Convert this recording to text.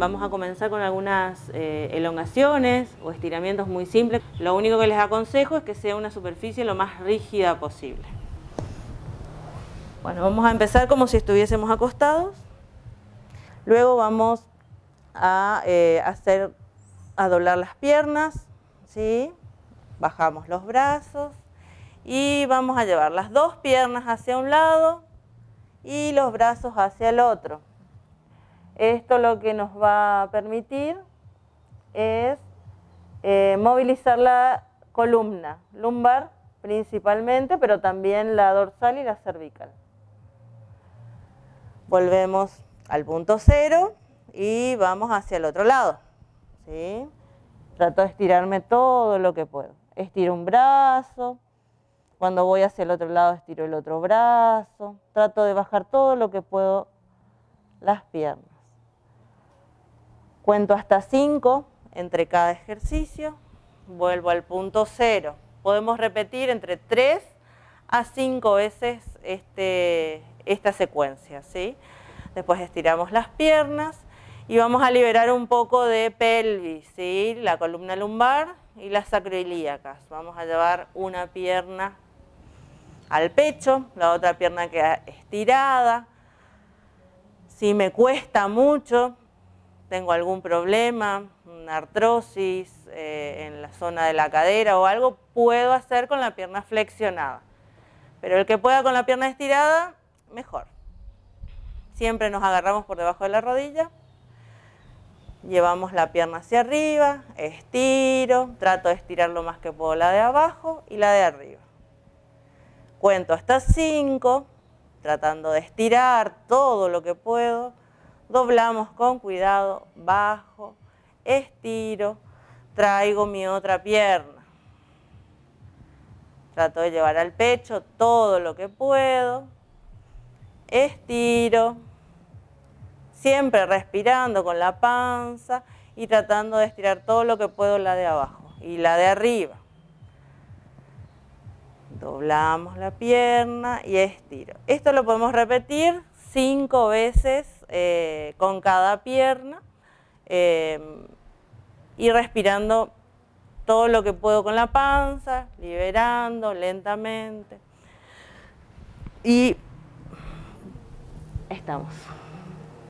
Vamos a comenzar con algunas eh, elongaciones o estiramientos muy simples. Lo único que les aconsejo es que sea una superficie lo más rígida posible. Bueno, vamos a empezar como si estuviésemos acostados. Luego vamos a eh, hacer, a doblar las piernas, ¿sí? Bajamos los brazos y vamos a llevar las dos piernas hacia un lado y los brazos hacia el otro. Esto lo que nos va a permitir es eh, movilizar la columna lumbar principalmente, pero también la dorsal y la cervical. Volvemos al punto cero y vamos hacia el otro lado. Trato de estirarme todo lo que puedo. Estiro un brazo, cuando voy hacia el otro lado estiro el otro brazo. Trato de bajar todo lo que puedo las piernas. Cuento hasta 5 entre cada ejercicio, vuelvo al punto 0. Podemos repetir entre 3 a 5 veces este, esta secuencia. Después estiramos las piernas y vamos a liberar un poco de pelvis, ¿sí? la columna lumbar y las sacroiliacas. Vamos a llevar una pierna al pecho, la otra pierna queda estirada. Si me cuesta mucho, tengo algún problema, una artrosis eh, en la zona de la cadera o algo, puedo hacer con la pierna flexionada. Pero el que pueda con la pierna estirada, mejor. Siempre nos agarramos por debajo de la rodilla, llevamos la pierna hacia arriba, estiro, trato de estirar lo más que puedo la de abajo y la de arriba. Cuento hasta 5, tratando de estirar todo lo que puedo doblamos con cuidado, bajo, estiro, traigo mi otra pierna. Trato de llevar al pecho todo lo que puedo, estiro, siempre respirando con la panza y tratando de estirar todo lo que puedo la de abajo y la de arriba. Doblamos la pierna y estiro. Esto lo podemos repetir cinco veces eh, con cada pierna em, y respirando todo lo que puedo con la panza, liberando lentamente. Y estamos.